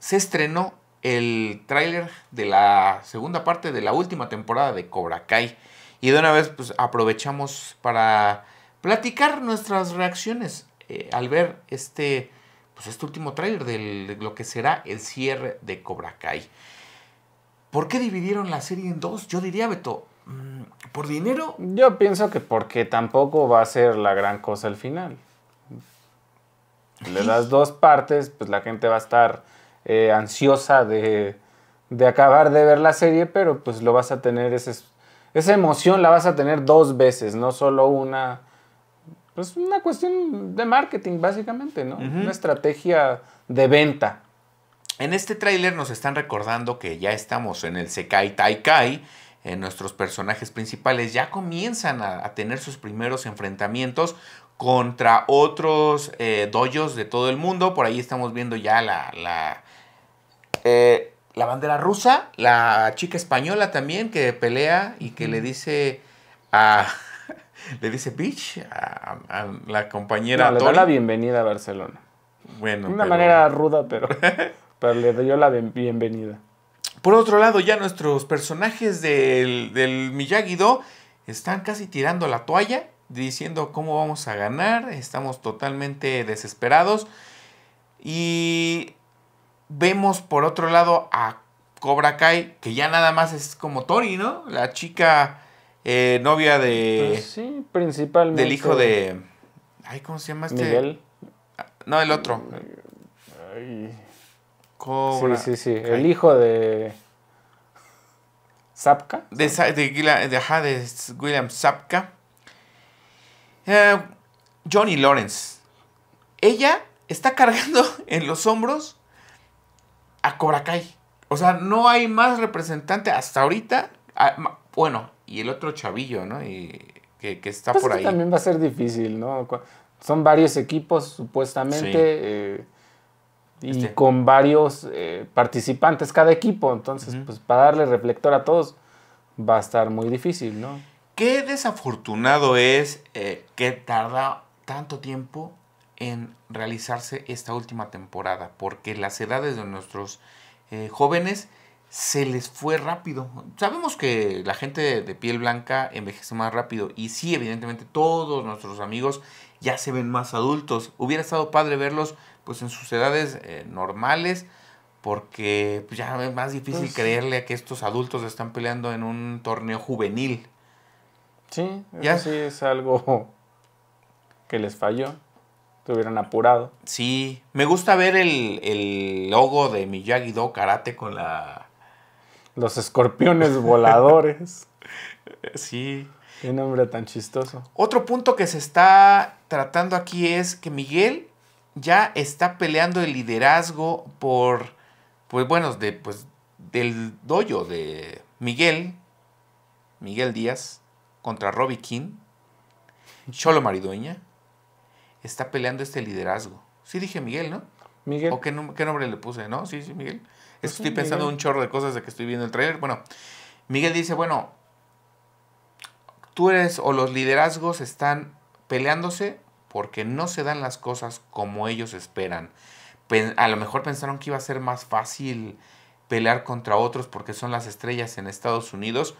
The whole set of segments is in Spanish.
se estrenó el tráiler de la segunda parte de la última temporada de Cobra Kai. Y de una vez pues, aprovechamos para platicar nuestras reacciones eh, al ver este, pues, este último tráiler de lo que será el cierre de Cobra Kai. ¿Por qué dividieron la serie en dos? Yo diría, Beto, mm, ¿por dinero? Yo pienso que porque tampoco va a ser la gran cosa el final. de le das dos partes, pues la gente va a estar eh, ansiosa de, acabar de ver la serie, pero pues lo vas a tener, esa emoción la vas a tener dos veces, no solo una. Pues una cuestión de marketing, básicamente, ¿no? Una estrategia de venta. En este tráiler nos están recordando que ya estamos en el Sekai Taikai. Kai. nuestros personajes principales ya comienzan a, tener sus primeros enfrentamientos contra otros eh, dojos de todo el mundo. Por ahí estamos viendo ya la eh, la bandera rusa, la chica española también que pelea y que le dice a... Le dice bitch a, la compañera. le da la bienvenida a Barcelona. Bueno. De una manera ruda, pero, pero le dio la bienvenida. Por otro lado, ya nuestros personajes del, del miyagi están casi tirando la toalla, diciendo cómo vamos a ganar, estamos totalmente desesperados. Y Vemos por otro lado a Cobra Kai, que ya nada más es como Tori, ¿no? La chica eh, novia de. Pues sí, principalmente. Del hijo de. Ay, ¿cómo se llama este? Miguel. No, el otro. Ay. Cobra. Sí, sí, sí. El hijo de. Zapka. De, de, ajá, de William Zapka. Eh, Johnny Lawrence. Ella está cargando en los hombros a Cobra O sea, no hay más representante hasta ahorita. Ah, bueno, y el otro chavillo, ¿no? Y, que, está pues por ahí. Pues ahí. También va a ser difícil, ¿no? Son varios equipos, supuestamente. Eh, y este. con varios eh, participantes cada equipo. Entonces, pues para darle reflector a todos va a estar muy difícil, ¿no? Qué desafortunado es eh, que tarda tanto tiempo en realizarse esta última temporada, porque las edades de nuestros eh, jóvenes se les fue rápido. Sabemos que la gente de piel blanca envejece más rápido y sí, evidentemente todos nuestros amigos ya se ven más adultos. Hubiera estado padre verlos pues en sus edades eh, normales porque pues, ya es más difícil pues creerle a que estos adultos están peleando en un torneo juvenil. Sí, sí es algo que les falló hubieran apurado. Sí, me gusta ver el, logo de Miyagi-Do Karate con la... Los escorpiones voladores. Sí. Qué nombre tan chistoso. Otro punto que se está tratando aquí es que Miguel ya está peleando el liderazgo por, pues bueno, de, pues, del doyo de Miguel, Miguel Díaz, contra Robbie King, Cholo Maridueña, está peleando este liderazgo. Sí dije Miguel, ¿no? Miguel. ¿O qué, nombre le puse? ¿No? Sí, sí, Miguel. Pues estoy pensando un chorro de cosas de que estoy viendo el trailer. Bueno, Miguel dice, bueno, tú eres o los liderazgos están peleándose porque no se dan las cosas como ellos esperan. a lo mejor pensaron que iba a ser más fácil pelear contra otros porque son las estrellas en Estados Unidos,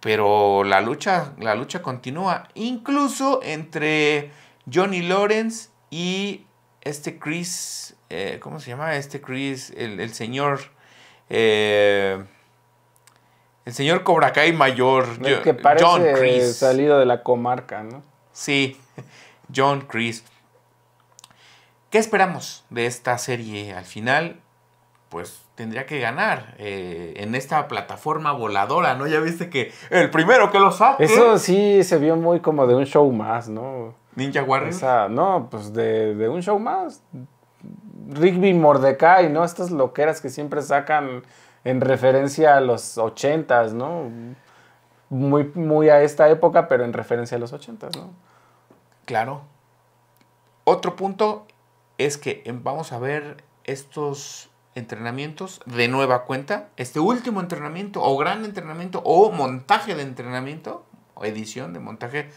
pero la lucha, la lucha continúa, incluso entre Johnny Lawrence y este Chris, eh, ¿cómo se llama? Este Chris, el, señor... Eh, el señor Cobra Kai mayor, John Chris. salido de la comarca, ¿no? Sí, John Chris. ¿Qué esperamos de esta serie? Al final, pues tendría que ganar eh, en esta plataforma voladora, ¿no? Ya viste que el primero que lo saque. Eso sí se vio muy como de un show más, ¿no? Ninja Warrior. no, pues de, un show más. Rigby Mordecai, ¿no? Estas loqueras que siempre sacan en referencia a los ochentas, ¿no? Muy, muy a esta época, pero en referencia a los ochentas, ¿no? Claro. Otro punto es que vamos a ver estos entrenamientos de nueva cuenta. Este último entrenamiento, o gran entrenamiento, o montaje de entrenamiento, o edición de montaje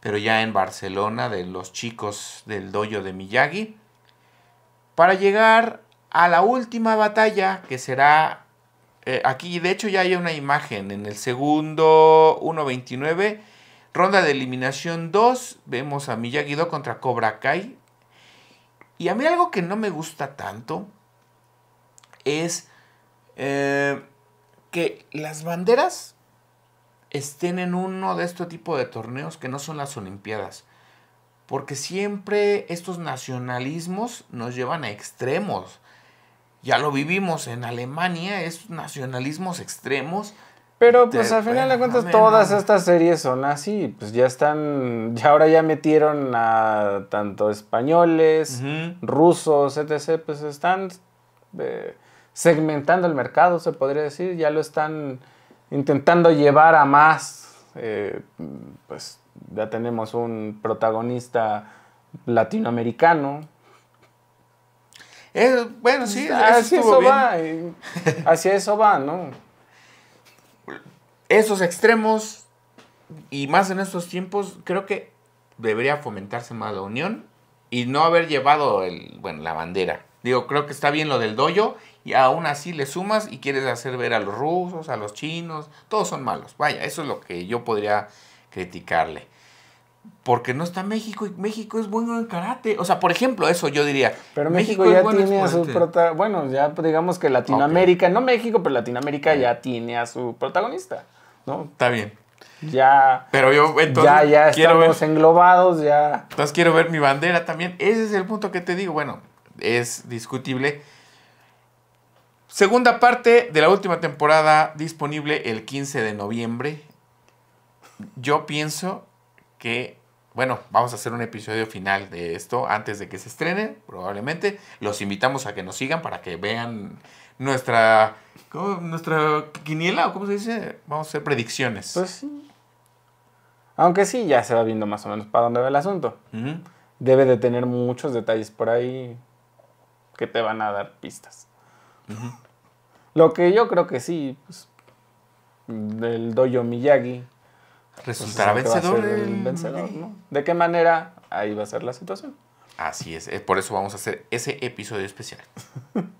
pero ya en Barcelona, de los chicos del dojo de Miyagi, para llegar a la última batalla que será eh, aquí. De hecho, ya hay una imagen en el segundo 1.29, ronda de eliminación 2. Vemos a Miyagi-Do contra Cobra Kai. Y a mí algo que no me gusta tanto es eh, que las banderas estén en uno de estos tipo de torneos que no son las Olimpiadas. Porque siempre estos nacionalismos nos llevan a extremos. Ya lo vivimos en Alemania, estos nacionalismos extremos. Pero pues al final de cuentas todas estas series son así, pues ya están, ya ahora ya metieron a tanto españoles, rusos, etc., pues están eh, segmentando el mercado, se podría decir, ya lo están intentando llevar a más, eh, pues ya tenemos un protagonista latinoamericano. bueno, sí, hacia ah, eso, va, hacia eso va, ¿no? Esos extremos, y más en estos tiempos, creo que debería fomentarse más la unión y no haber llevado el, bueno, la bandera. Digo, creo que está bien lo del dojo y aún así le sumas y quieres hacer ver a los rusos, a los chinos, todos son malos. Vaya, eso es lo que yo podría criticarle. Porque no está México y México es bueno en karate. O sea, por ejemplo, eso yo diría. Pero México, ya tiene a su protagonista. Bueno, ya digamos que Latinoamérica, no México, pero Latinoamérica ya tiene a su protagonista. ¿no? Está bien. Ya. Pero yo entonces, ya, ya estamos englobados, ya. Entonces quiero ver mi bandera también. Ese es el punto que te digo. Bueno, es discutible Segunda parte de la última temporada disponible el 15 de noviembre. Yo pienso que, bueno, vamos a hacer un episodio final de esto antes de que se estrene, probablemente. Los invitamos a que nos sigan para que vean nuestra, ¿cómo? nuestra quiniela o cómo se dice. Vamos a hacer predicciones. Pues sí. Aunque sí, ya se va viendo más o menos para dónde va el asunto. Debe de tener muchos detalles por ahí que te van a dar pistas. Lo que yo creo que sí, pues, del Dojo Miyagi. Pues, Resultará vencedor. ¿De qué manera? Ahí va a ser la situación. Así es, eh, por eso vamos a hacer ese episodio especial.